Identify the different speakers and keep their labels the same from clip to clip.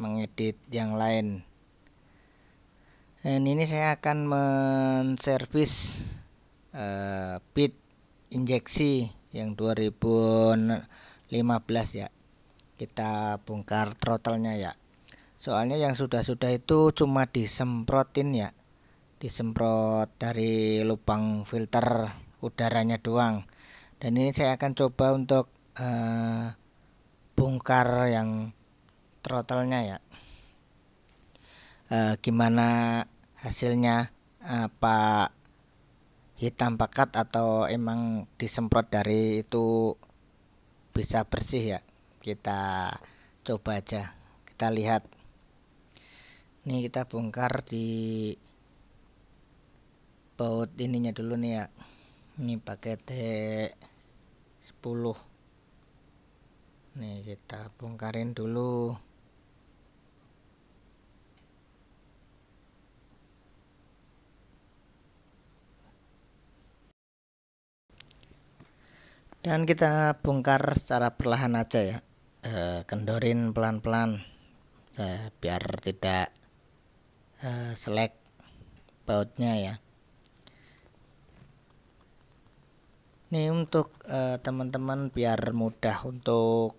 Speaker 1: mengedit yang lain dan ini saya akan menservis uh, bit injeksi yang 2015 ya kita bongkar throttle-nya ya soalnya yang sudah-sudah itu cuma disemprotin ya disemprot dari lubang filter udaranya doang dan ini saya akan coba untuk uh, bongkar yang throttle ya. E, gimana hasilnya? Apa hitam pekat atau emang disemprot dari itu bisa bersih ya? Kita coba aja. Kita lihat. Nih kita bongkar di baut ininya dulu nih ya. Ini pakai T10 nih kita bongkarin dulu dan kita bongkar secara perlahan aja ya e, kendorin pelan-pelan e, biar tidak e, selek bautnya ya ini untuk teman-teman biar mudah untuk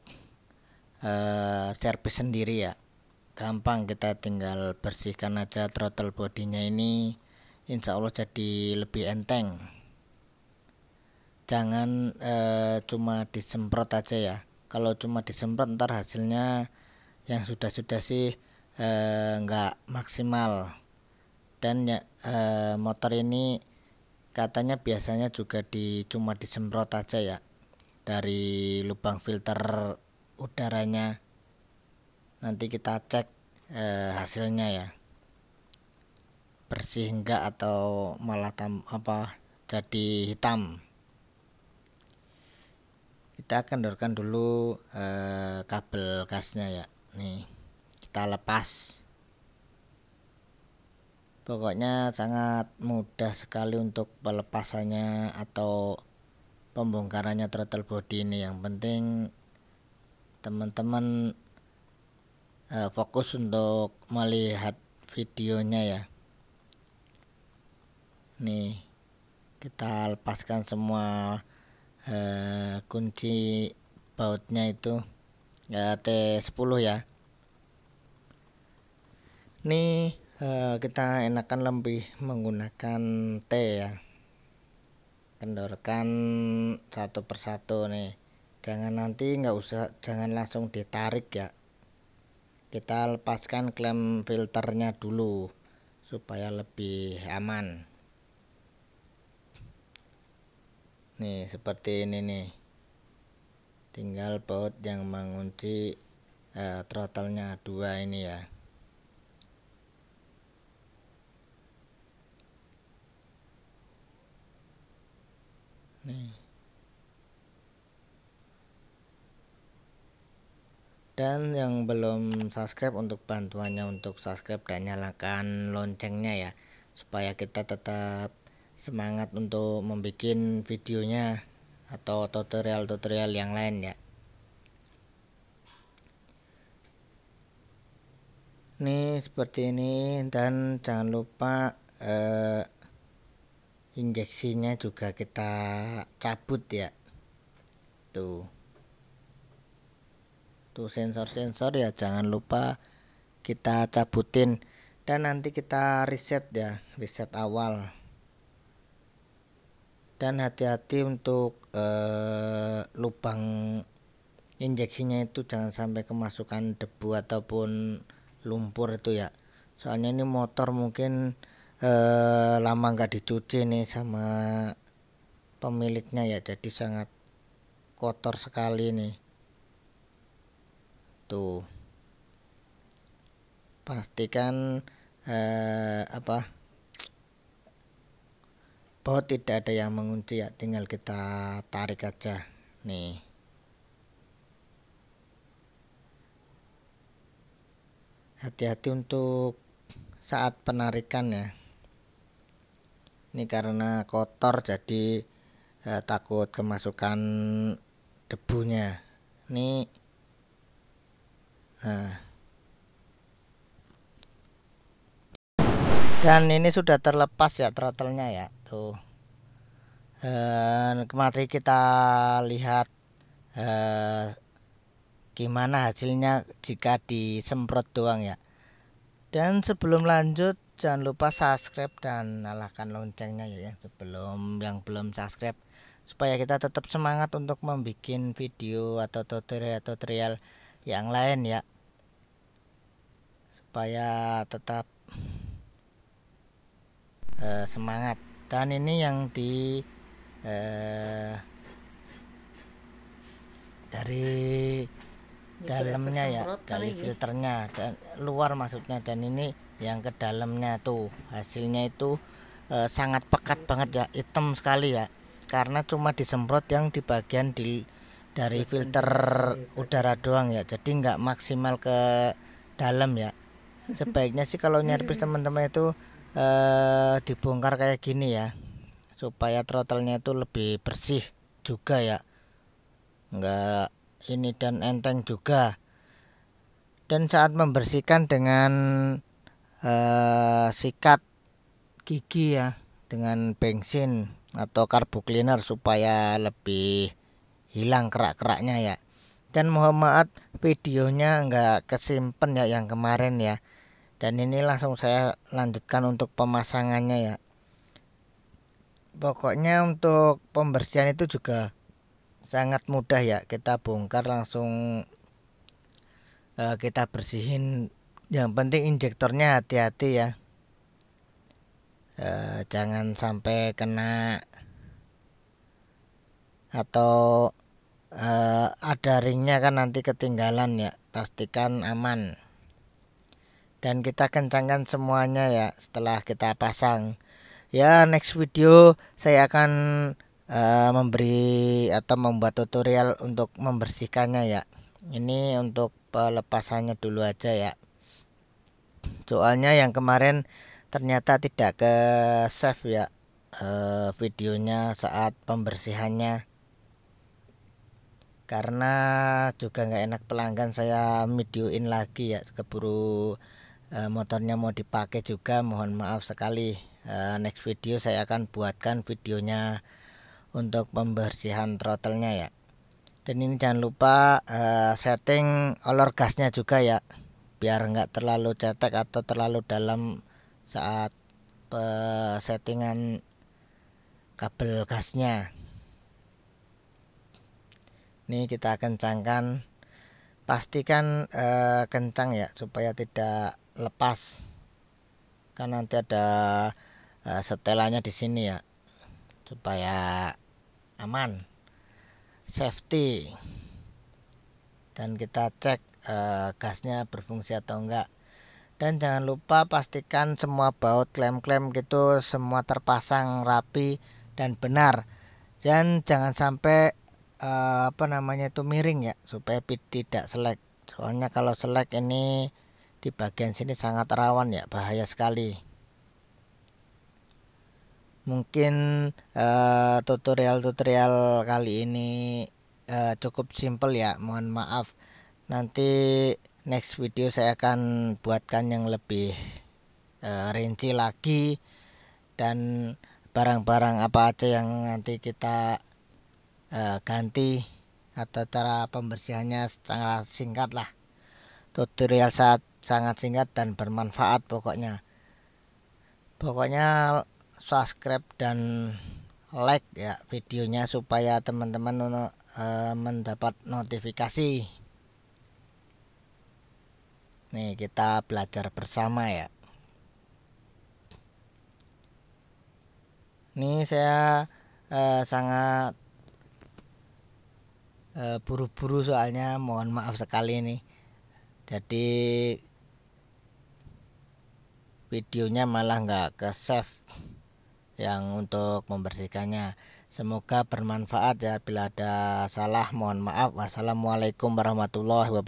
Speaker 1: servis sendiri ya gampang kita tinggal bersihkan aja throttle bodinya ini insya Allah jadi lebih enteng jangan e, cuma disemprot aja ya kalau cuma disemprot ntar hasilnya yang sudah-sudah sih eh, nggak maksimal dan ya e, motor ini katanya biasanya juga di cuma disemprot aja ya dari lubang filter udaranya nanti kita cek e, hasilnya ya bersih enggak atau malah tam apa jadi hitam kita kendorkan dulu eh, kabel gasnya ya nih kita lepas pokoknya sangat mudah sekali untuk pelepasannya atau pembongkarannya throttle body ini yang penting teman-teman eh, fokus untuk melihat videonya ya nih kita lepaskan semua uh, kunci bautnya itu ya eh, T10 ya ini uh, kita enakan lebih menggunakan T ya kendorkan satu persatu nih jangan nanti nggak usah jangan langsung ditarik ya kita lepaskan klem filternya dulu supaya lebih aman nih seperti ini nih tinggal baut yang mengunci eh, throttle-nya dua ini ya nih dan yang belum subscribe untuk bantuannya untuk subscribe dan nyalakan loncengnya ya supaya kita tetap semangat untuk membuat videonya atau tutorial-tutorial yang lain ya ini seperti ini dan jangan lupa eh, injeksinya juga kita cabut ya tuh tuh sensor-sensor ya jangan lupa kita cabutin dan nanti kita reset ya reset awal dan hati-hati untuk eh, lubang injeksinya itu jangan sampai kemasukan debu ataupun lumpur itu ya soalnya ini motor mungkin eh, lama nggak dicuci nih sama pemiliknya ya jadi sangat kotor sekali nih tuh pastikan eh, apa bahwa tidak ada yang mengunci ya tinggal kita tarik aja nih hati-hati untuk saat penarikan ya ini karena kotor jadi eh, takut kemasukan debunya ini nah dan ini sudah terlepas ya trotelnya ya tuh gitu. eh, mari kita lihat eh, gimana hasilnya jika disemprot doang ya dan sebelum lanjut jangan lupa subscribe dan nyalakan loncengnya ya sebelum yang belum subscribe supaya kita tetap semangat untuk membuat video atau tutorial-tutorial yang lain ya supaya tetap uh, semangat dan ini yang di eh, dari dalamnya ya dari filternya dan luar maksudnya dan ini yang ke dalamnya tuh hasilnya itu eh, sangat pekat banget ya hitam sekali ya karena cuma disemprot yang di bagian di dari filter iya, iya, iya. udara doang ya jadi nggak maksimal ke dalam ya sebaiknya sih kalau nyerpis hmm. teman-teman itu eh, dibongkar kayak gini ya supaya throttle itu lebih bersih juga ya enggak ini dan enteng juga dan saat membersihkan dengan eh, sikat gigi ya dengan bensin atau karbu cleaner supaya lebih hilang kerak-keraknya ya dan mohon maaf videonya enggak kesimpan ya yang kemarin ya dan ini langsung saya lanjutkan untuk pemasangannya ya pokoknya untuk pembersihan itu juga sangat mudah ya kita bongkar langsung eh, kita bersihin yang penting injektornya hati-hati ya eh, jangan sampai kena atau eh, ada ringnya kan nanti ketinggalan ya pastikan aman dan kita kencangkan semuanya ya setelah kita pasang ya next video saya akan uh, memberi atau membuat tutorial untuk membersihkannya ya ini untuk pelepasannya dulu aja ya soalnya yang kemarin ternyata tidak ke save ya uh, videonya saat pembersihannya karena juga nggak enak pelanggan saya videoin lagi ya keburu Eh, motornya mau dipakai juga mohon maaf sekali eh, next video saya akan buatkan videonya untuk pembersihan throttle-nya ya dan ini jangan lupa eh, setting olor gasnya juga ya biar enggak terlalu cetek atau terlalu dalam saat settingan kabel gasnya ini kita kencangkan pastikan eh, kencang ya supaya tidak lepas kan nanti ada eh, setelannya di sini ya supaya aman safety dan kita cek eh, gasnya berfungsi atau enggak dan jangan lupa pastikan semua baut klem-klem gitu semua terpasang rapi dan benar dan jangan sampai eh, apa namanya itu miring ya supaya tidak selek soalnya kalau selek ini di bagian sini sangat rawan ya bahaya sekali mungkin eh, tutorial-tutorial uh, kali ini uh, cukup simple ya mohon maaf nanti next video saya akan buatkan yang lebih uh, rinci lagi dan barang-barang apa aja yang nanti kita uh, ganti atau cara pembersihannya secara singkat lah tutorial saat sangat singkat dan bermanfaat pokoknya pokoknya subscribe dan like ya videonya supaya teman-teman uh, mendapat notifikasi nih kita belajar bersama ya ini saya uh, sangat eh, buru-buru uh, soalnya mohon maaf sekali nih jadi videonya malah nggak ke save yang untuk membersihkannya semoga bermanfaat ya bila ada salah mohon maaf wassalamualaikum warahmatullahi wabarakatuh